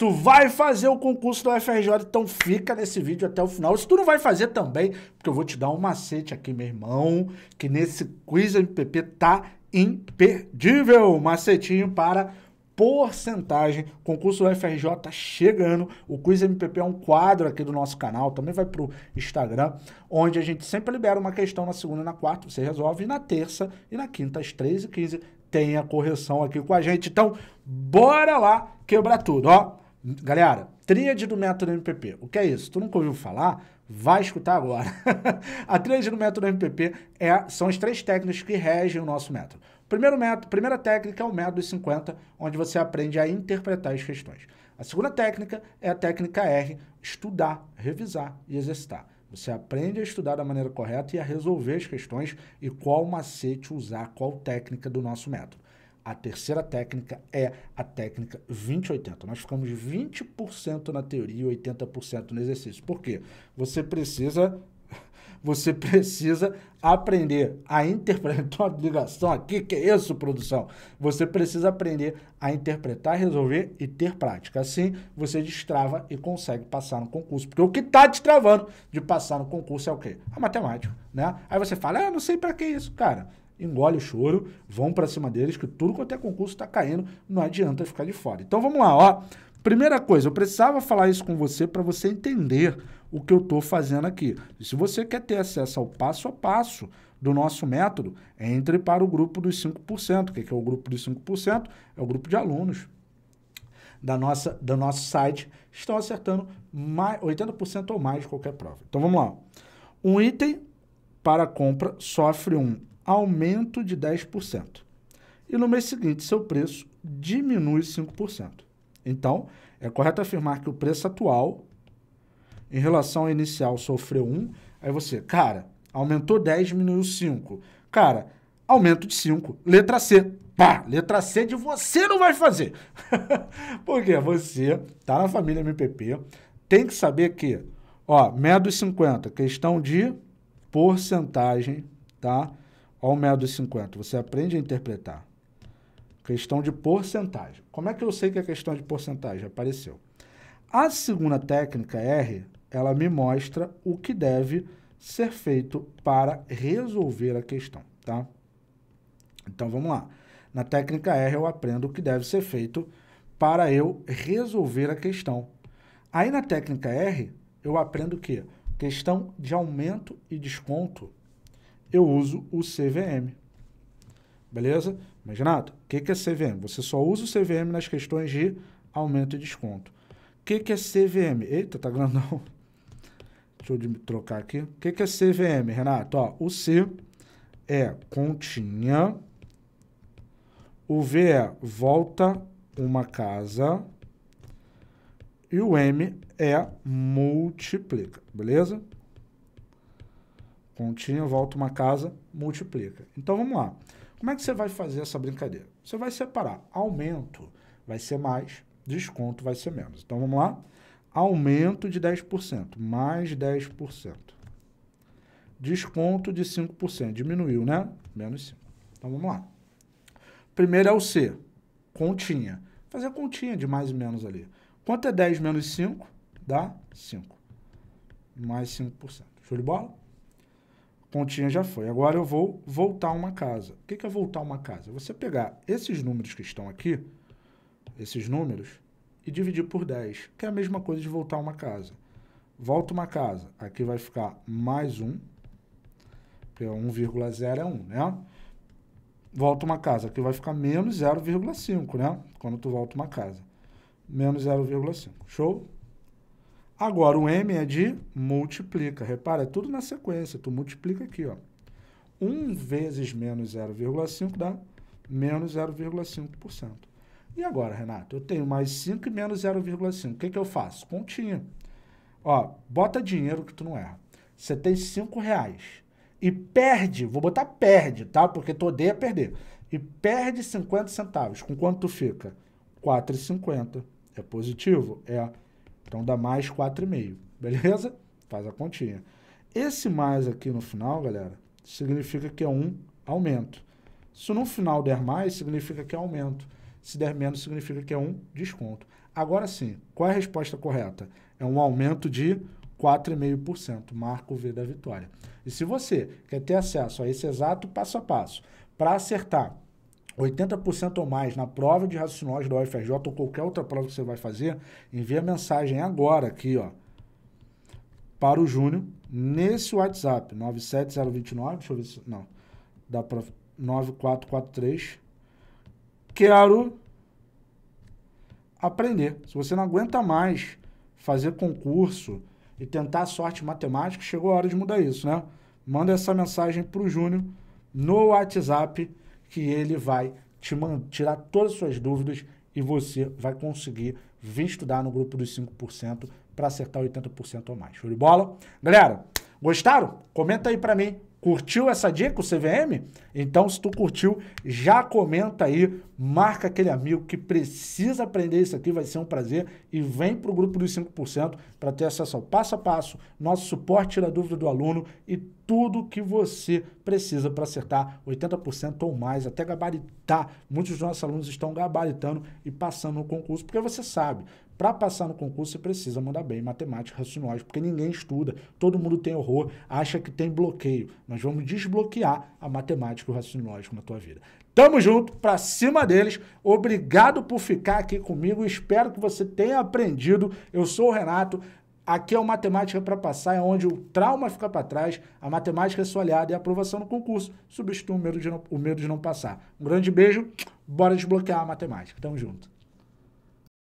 tu vai fazer o concurso da UFRJ, então fica nesse vídeo até o final. Se tu não vai fazer também, porque eu vou te dar um macete aqui, meu irmão, que nesse quiz MPP tá imperdível. Macetinho para porcentagem. Concurso do UFRJ tá chegando. O Quiz MPP é um quadro aqui do nosso canal, também vai pro Instagram, onde a gente sempre libera uma questão na segunda e na quarta, você resolve, e na terça e na quinta, às 3h15, tem a correção aqui com a gente. Então, bora lá quebrar tudo, ó. Galera, tríade do método MPP. O que é isso? Tu nunca ouviu falar? Vai escutar agora. a tríade do método MPP é, são as três técnicas que regem o nosso método. Primeiro método, primeira técnica é o método 50, onde você aprende a interpretar as questões. A segunda técnica é a técnica R, estudar, revisar e exercitar. Você aprende a estudar da maneira correta e a resolver as questões e qual macete usar, qual técnica do nosso método. A terceira técnica é a técnica 20-80. Nós ficamos 20% na teoria e 80% no exercício. Por quê? Você precisa você precisa aprender a interpretar. Então, uma ligação aqui, que é isso, produção? Você precisa aprender a interpretar, resolver e ter prática. Assim, você destrava e consegue passar no concurso. Porque o que está destravando de passar no concurso é o quê? A matemática, né? Aí você fala, ah, não sei para que isso, cara engole o choro, vão para cima deles, que tudo quanto é concurso está caindo, não adianta ficar de fora. Então vamos lá, ó. Primeira coisa, eu precisava falar isso com você para você entender o que eu estou fazendo aqui. E se você quer ter acesso ao passo a passo do nosso método, entre para o grupo dos 5%. O é que é o grupo dos 5%? É o grupo de alunos da nossa, do nosso site estão acertando mais, 80% ou mais de qualquer prova. Então vamos lá. Um item para compra sofre um aumento de 10%. E no mês seguinte, seu preço diminui 5%. Então, é correto afirmar que o preço atual, em relação ao inicial, sofreu 1. Aí você, cara, aumentou 10, diminuiu 5. Cara, aumento de 5. Letra C. Pá, letra C de você não vai fazer. Porque você tá na família MPP, tem que saber que, ó, médio 50, questão de porcentagem, tá? Olha o dos 50. Você aprende a interpretar. Questão de porcentagem. Como é que eu sei que a é questão de porcentagem? Apareceu. A segunda técnica, R, ela me mostra o que deve ser feito para resolver a questão, tá? Então, vamos lá. Na técnica R, eu aprendo o que deve ser feito para eu resolver a questão. Aí, na técnica R, eu aprendo o quê? Questão de aumento e desconto eu uso o CVM. Beleza? Mas, Renato, o que, que é CVM? Você só usa o CVM nas questões de aumento e desconto. O que, que é CVM? Eita, tá grandão. Deixa eu trocar aqui. O que, que é CVM, Renato? Ó, o C é continha, o V é volta uma casa e o M é multiplica, beleza? continha, volta uma casa, multiplica. Então vamos lá. Como é que você vai fazer essa brincadeira? Você vai separar. Aumento vai ser mais, desconto vai ser menos. Então vamos lá. Aumento de 10%, mais 10%. Desconto de 5%, diminuiu, né? Menos 5. Então vamos lá. Primeiro é o C, continha. Fazer continha de mais e menos ali. Quanto é 10 menos 5? Dá 5. Mais 5%. Show de bola? Pontinha já foi. Agora eu vou voltar uma casa. O que é voltar uma casa? Você pegar esses números que estão aqui, esses números, e dividir por 10, que é a mesma coisa de voltar uma casa. Volta uma casa, aqui vai ficar mais 1, porque é 1,0 é 1, né? Volta uma casa, aqui vai ficar menos 0,5, né? Quando tu volta uma casa. Menos 0,5, show? Agora, o M é de multiplica. Repara, é tudo na sequência. Tu multiplica aqui, ó. 1 vezes menos 0,5 dá menos 0,5%. E agora, Renato? Eu tenho mais 5 e menos 0,5. O que, que eu faço? Continha. Ó, bota dinheiro que tu não erra. Você tem 5 reais. E perde, vou botar perde, tá? Porque tu odeia perder. E perde 50 centavos. Com quanto tu fica? 4,50. É positivo? É positivo. Então dá mais 4,5, beleza? Faz a continha. Esse mais aqui no final, galera, significa que é um aumento. Se no final der mais, significa que é aumento. Se der menos, significa que é um desconto. Agora sim, qual é a resposta correta? É um aumento de 4,5%. Marco o V da vitória. E se você quer ter acesso a esse exato passo a passo para acertar 80% ou mais na prova de raciocínio da UFRJ ou qualquer outra prova que você vai fazer, envie a mensagem agora aqui, ó, para o Júnior, nesse WhatsApp, 97029, deixa eu ver se, não, dá para 9443. Quero aprender. Se você não aguenta mais fazer concurso e tentar sorte matemática, chegou a hora de mudar isso, né? Manda essa mensagem para o Júnior no WhatsApp que ele vai te tirar todas as suas dúvidas e você vai conseguir vir estudar no grupo dos 5% para acertar 80% ou mais. Show de bola? Galera, gostaram? Comenta aí para mim Curtiu essa dica, o CVM? Então, se tu curtiu, já comenta aí, marca aquele amigo que precisa aprender isso aqui, vai ser um prazer. E vem para o grupo dos 5% para ter acesso ao passo a passo, nosso suporte, tira dúvida do aluno e tudo que você precisa para acertar 80% ou mais, até gabaritar. Muitos dos nossos alunos estão gabaritando e passando no concurso, porque você sabe, para passar no concurso, você precisa mandar bem em matemática, raciocínio porque ninguém estuda, todo mundo tem horror, acha que tem bloqueio. Nós vamos desbloquear a matemática e o raciocínio na tua vida. Tamo junto, pra cima deles. Obrigado por ficar aqui comigo. Espero que você tenha aprendido. Eu sou o Renato. Aqui é o Matemática para Passar, é onde o trauma fica para trás, a matemática é sua aliada e a aprovação no concurso substitui o medo, de não, o medo de não passar. Um grande beijo, bora desbloquear a matemática. Tamo junto.